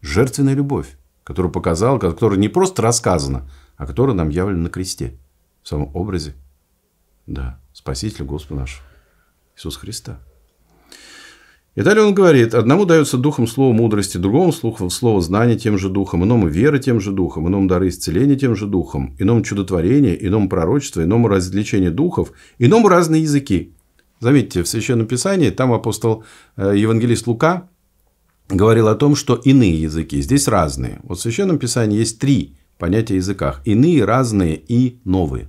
Жертвенная любовь, которую показал, которая не просто рассказана, а которая нам явлена на кресте, в самом образе. Да, Спаситель Господа нашего. Иисуса Христа. И далее он говорит, одному дается духом слово мудрости, другому слухом слово знания тем же духом, иному вера тем же духом, иному дары исцеления тем же духом, иному чудотворение, иному пророчество, иному развлечение духов, иному разные языки. Заметьте, в Священном Писании там апостол э, Евангелист Лука говорил о том, что иные языки, здесь разные. Вот в Священном Писании есть три понятия о языках. Иные, разные и новые.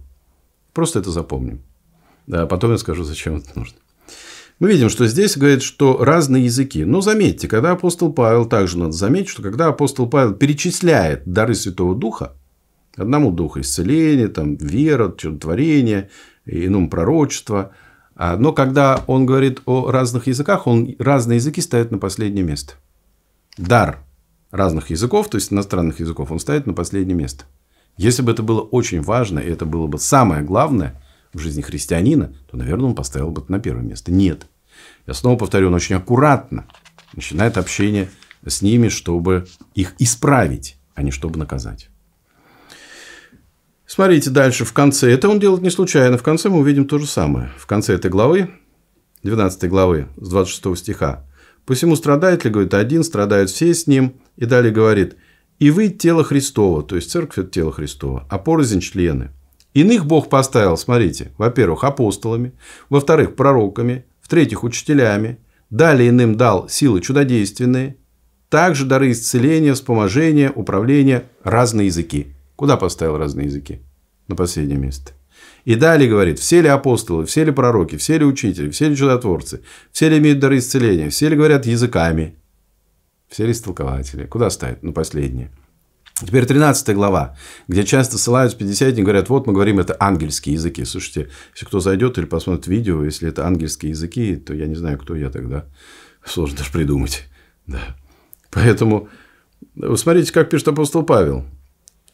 Просто это запомним. Да, а потом я скажу, зачем это нужно. Мы видим, что здесь говорит, что разные языки. Но заметьте, когда апостол Павел, также надо заметить, что когда апостол Павел перечисляет дары Святого Духа, одному Духу исцеление, там, вера, чудотворение, иному пророчество, а, но когда он говорит о разных языках, он разные языки ставит на последнее место. Дар разных языков, то есть иностранных языков, он ставит на последнее место. Если бы это было очень важно, и это было бы самое главное, в жизни христианина, то, наверное, он поставил бы это на первое место. Нет. Я снова повторю, он очень аккуратно начинает общение с ними, чтобы их исправить, а не чтобы наказать. Смотрите дальше, в конце. Это он делает не случайно. В конце мы увидим то же самое. В конце этой главы, 12 главы, с 26 стиха. «Посему страдает ли, говорит, один, страдают все с ним». И далее говорит, «И вы тело Христова». То есть, церковь – это тело Христова. «А порознь – члены». Иных Бог поставил, смотрите, во-первых, апостолами, во-вторых, пророками, в-третьих, учителями. Далее иным дал силы чудодейственные, также дары исцеления, вспоможения, управления, разные языки. Куда поставил разные языки? На последнее место. И далее говорит, все ли апостолы, все ли пророки, все ли учители, все ли чудотворцы, все ли имеют дары исцеления, все ли говорят языками, все ли истолкователи. Куда ставят? На последнее. Теперь 13 глава, где часто ссылаются пятидесятники и говорят, вот мы говорим, это ангельские языки. Слушайте, если кто зайдет или посмотрит видео, если это ангельские языки, то я не знаю, кто я тогда. Сложно даже придумать. Да. Поэтому вы смотрите, как пишет апостол Павел.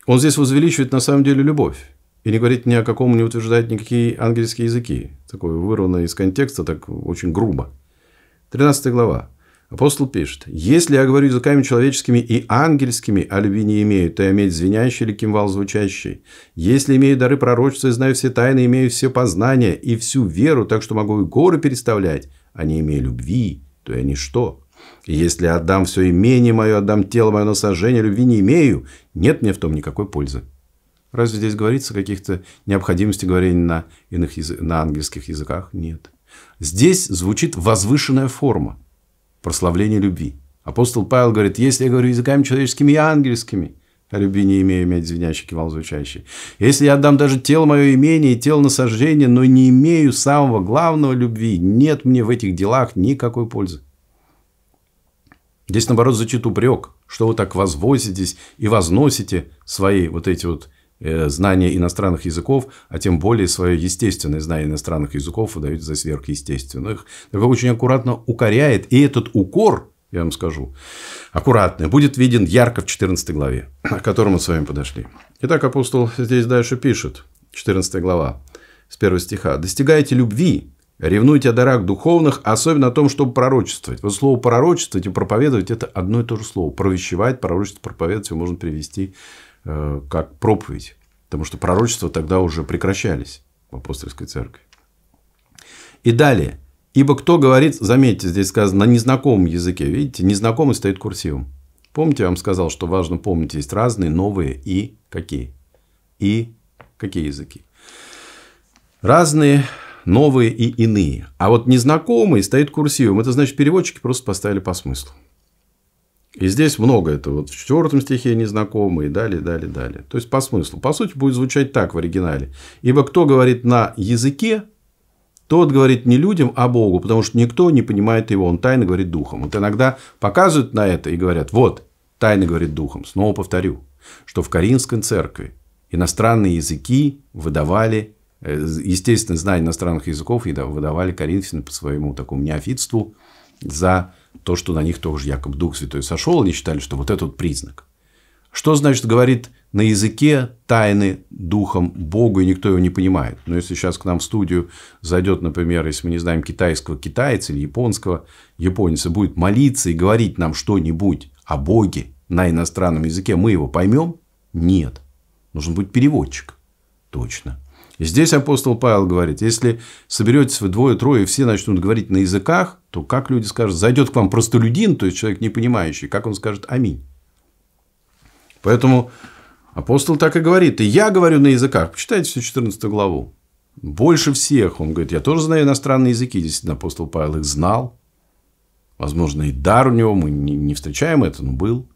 Он здесь возвеличивает на самом деле любовь. И не говорит ни о каком, не утверждает никакие ангельские языки. Такое вырвано из контекста, так очень грубо. 13 глава. Апостол пишет, «Если я говорю языками человеческими и ангельскими, а любви не имею, то я имею звенящий или кимвал звучащий. Если имею дары пророчества и знаю все тайны, имею все познания и всю веру, так что могу и горы переставлять, а не имею любви, то я ничто. И если отдам все имение мое, отдам тело мое на сожжение, любви не имею, нет мне в том никакой пользы». Разве здесь говорится о каких-то необходимости говорения на, иных язы... на ангельских языках? Нет. Здесь звучит возвышенная форма – прославление любви. Апостол Павел говорит, если я говорю языками человеческими и ангельскими, о а любви не имею иметь звенящий, кивал звучащий. Если я отдам даже тело мое имение и тело на насаждение, но не имею самого главного любви, нет мне в этих делах никакой пользы. Здесь, наоборот, звучит упрек, что вы так возвозитесь и возносите свои вот эти вот Э, знание иностранных языков, а тем более свое естественное знание иностранных языков выдают за сверхъестественных. Такое очень аккуратно укоряет. И этот укор, я вам скажу, аккуратный, будет виден ярко в 14 главе, к которому мы с вами подошли. Итак, апостол здесь дальше пишет, 14 глава, с первого стиха. «Достигайте любви, Ревнуйте о дарах духовных, особенно о том, чтобы пророчествовать. Вот слово пророчествовать и проповедовать – это одно и то же слово. Провещевать, пророчествовать, проповедовать его можно привести. Э, как проповедь, потому что пророчества тогда уже прекращались в апостольской церкви. И далее. Ибо кто говорит, заметьте, здесь сказано на незнакомом языке, видите, незнакомый стоит курсивом. Помните, я вам сказал, что важно помнить, есть разные, новые и какие? И какие языки? Разные, новые и иные. А вот незнакомый стоит курсивом. Это значит, переводчики просто поставили по смыслу. И здесь много это. Вот в четвертом стихе незнакомые и далее, далее, далее. То есть, по смыслу. По сути, будет звучать так в оригинале. Ибо кто говорит на языке, тот говорит не людям, а Богу, потому что никто не понимает его, он тайно говорит духом. Вот иногда показывают на это и говорят, вот, тайно говорит духом. Снова повторю, что в Каринской церкви иностранные языки выдавали, э, естественно, знание иностранных языков выдавали коринфяне по своему такому неофитству за то, что на них тоже якобы Дух Святой сошел, они считали, что вот этот признак. Что значит говорит на языке тайны духом Богу, и никто его не понимает? Но если сейчас к нам в студию зайдет, например, если мы не знаем китайского китайца или японского японца, будет молиться и говорить нам что-нибудь о Боге на иностранном языке, мы его поймем? Нет. Нужен будет переводчик. Точно здесь апостол Павел говорит, если соберетесь вы двое-трое, все начнут говорить на языках, то как люди скажут, зайдет к вам простолюдин, то есть человек не понимающий, как он скажет «Аминь». Поэтому апостол так и говорит, и я говорю на языках, почитайте всю 14 главу. Больше всех, он говорит, я тоже знаю иностранные языки, действительно, апостол Павел их знал. Возможно, и дар у него, мы не встречаем это, но был.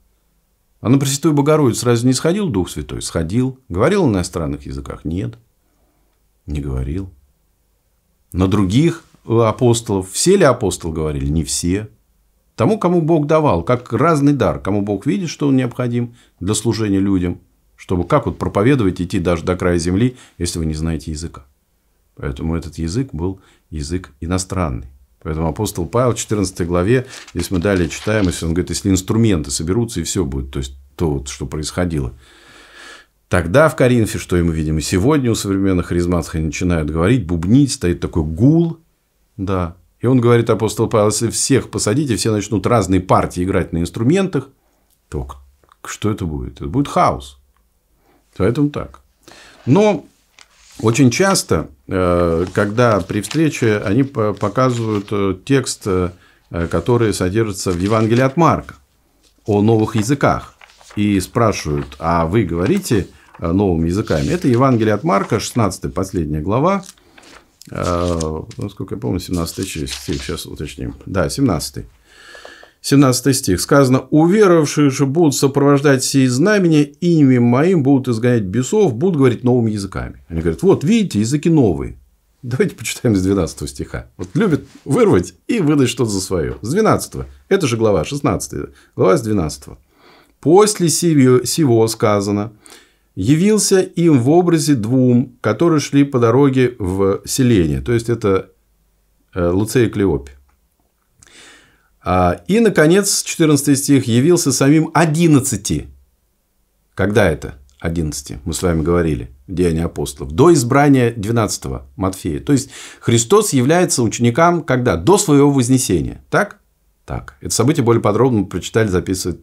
А на Пресвятую Богородицу разве не сходил Дух Святой? Сходил. Говорил на иностранных языках? Нет. Не говорил. На других апостолов, все ли апостолы говорили? Не все. Тому, кому Бог давал, как разный дар, кому Бог видит, что он необходим для служения людям, чтобы как вот проповедовать, идти даже до края земли, если вы не знаете языка. Поэтому этот язык был язык иностранный. Поэтому апостол Павел в 14 главе, если мы далее читаем, если он говорит, если инструменты соберутся, и все будет, то есть то, что происходило – тогда в Коринфе, что и мы видим и сегодня у современных харизматских, они начинают говорить, бубнить, стоит такой гул, да. И он говорит, апостол Павел, если всех посадите, все начнут разные партии играть на инструментах, то что это будет? Это будет хаос. Поэтому так. Но очень часто, э, когда при встрече они показывают э, текст, э, который содержится в Евангелии от Марка о новых языках и спрашивают, а вы говорите э, новыми языками. Это Евангелие от Марка, 16 последняя глава, э, насколько ну, я помню, 17 часть, сейчас уточним. Да, 17. 17 стих. Сказано, уверовавшие же будут сопровождать сие знамения, именем моим будут изгонять бесов, будут говорить новыми языками. Они говорят, вот видите, языки новые. Давайте почитаем с 12 стиха. Вот любят вырвать и выдать что-то за свое. С 12. Это же глава 16. Глава с 12. После сего сказано, явился им в образе двум, которые шли по дороге в селение. То есть, это э, Луцей и Клеопи. А, и, наконец, 14 стих, явился самим 11. Когда это? 11. Мы с вами говорили, Деяния апостолов. До избрания 12 Матфея. То есть, Христос является ученикам когда? До своего вознесения. Так? так. Это событие более подробно прочитали, записано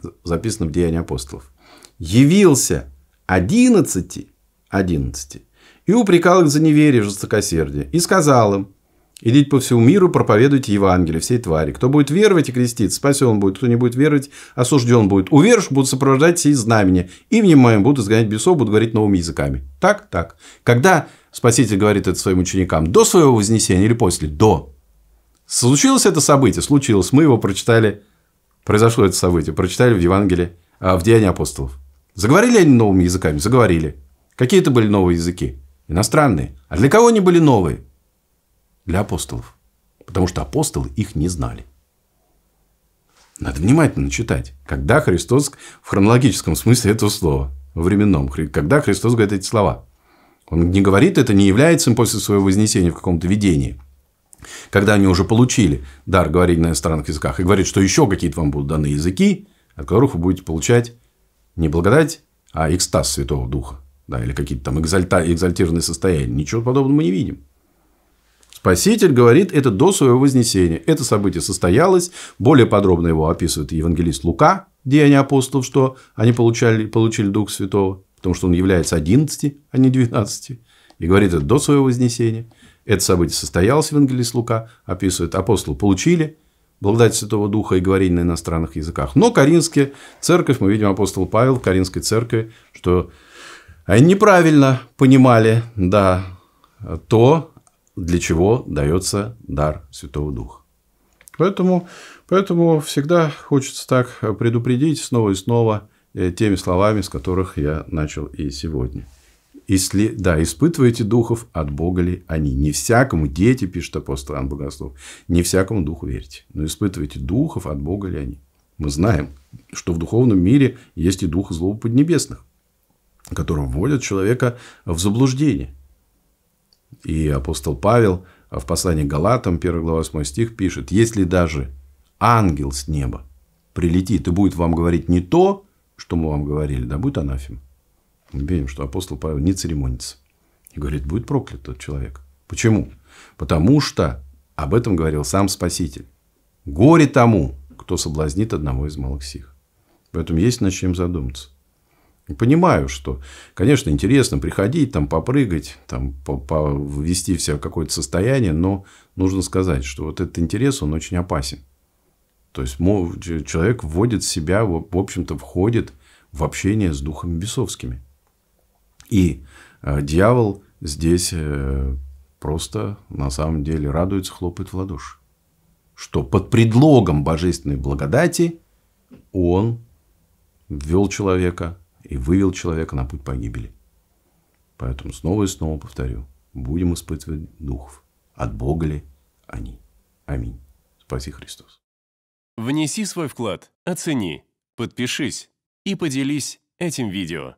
в Деянии апостолов. «Явился одиннадцати, одиннадцати, и упрекал их за неверие, жестокосердие, и сказал им, Идите по всему миру, проповедуйте Евангелие всей твари. Кто будет веровать и креститься, спасен будет. Кто не будет веровать, осужден будет. У будут сопровождать все знамения. и внимаем будут изгонять бесов, будут говорить новыми языками. Так, так. Когда Спаситель говорит это своим ученикам? До своего вознесения или после? До. Случилось это событие? Случилось. Мы его прочитали. Произошло это событие. Прочитали в Евангелии, а, в Деянии апостолов. Заговорили они новыми языками? Заговорили. Какие это были новые языки? Иностранные. А для кого они были новые? Для апостолов. Потому что апостолы их не знали. Надо внимательно читать, когда Христос в хронологическом смысле этого слова, во временном, когда Христос говорит эти слова. Он не говорит это, не является им после своего вознесения в каком-то видении – когда они уже получили дар говорить на иностранных языках и говорит, что еще какие-то вам будут даны языки, от которых вы будете получать не благодать, а экстаз Святого Духа. Да, или какие-то там экзальта, экзальтированные состояния. Ничего подобного мы не видим. Спаситель говорит это до своего вознесения. Это событие состоялось. Более подробно его описывает евангелист Лука, деяния апостолов, что они получали, получили Дух Святого, потому что он является 11, а не 12. И говорит это до своего вознесения. Это событие состоялось, Евангелист Лука описывает. Апостолы получили благодать Святого Духа и говорили на иностранных языках. Но Каринская церковь, мы видим апостол Павел в Каринской церкви, что они неправильно понимали, да, то, для чего дается дар Святого Духа. Поэтому, поэтому всегда хочется так предупредить снова и снова э, теми словами, с которых я начал и сегодня. Если, да, испытываете духов, от Бога ли они? Не всякому, дети, пишет апостол Иоанн Богослов, не всякому духу верьте. Но испытываете духов, от Бога ли они? Мы знаем, что в духовном мире есть и дух злого поднебесных, который вводит человека в заблуждение. И апостол Павел в послании Галатам, 1 глава 8 стих, пишет, если даже ангел с неба прилетит и будет вам говорить не то, что мы вам говорили, да будет анафема. Мы видим, что апостол Павел не церемонится. И говорит, будет проклят тот человек. Почему? Потому что об этом говорил сам Спаситель. Горе тому, кто соблазнит одного из малых сих. Поэтому есть над чем задуматься. И понимаю, что, конечно, интересно приходить, там попрыгать, там ввести себя в какое-то состояние, но нужно сказать, что вот этот интерес, он очень опасен. То есть человек вводит себя, в общем-то, входит в общение с духами бесовскими – и э, дьявол здесь э, просто на самом деле радуется, хлопает в ладоши. Что под предлогом божественной благодати он ввел человека и вывел человека на путь погибели. Поэтому снова и снова повторю, будем испытывать духов. От Бога ли они? Аминь. Спаси Христос. Внеси свой вклад, оцени, подпишись и поделись этим видео.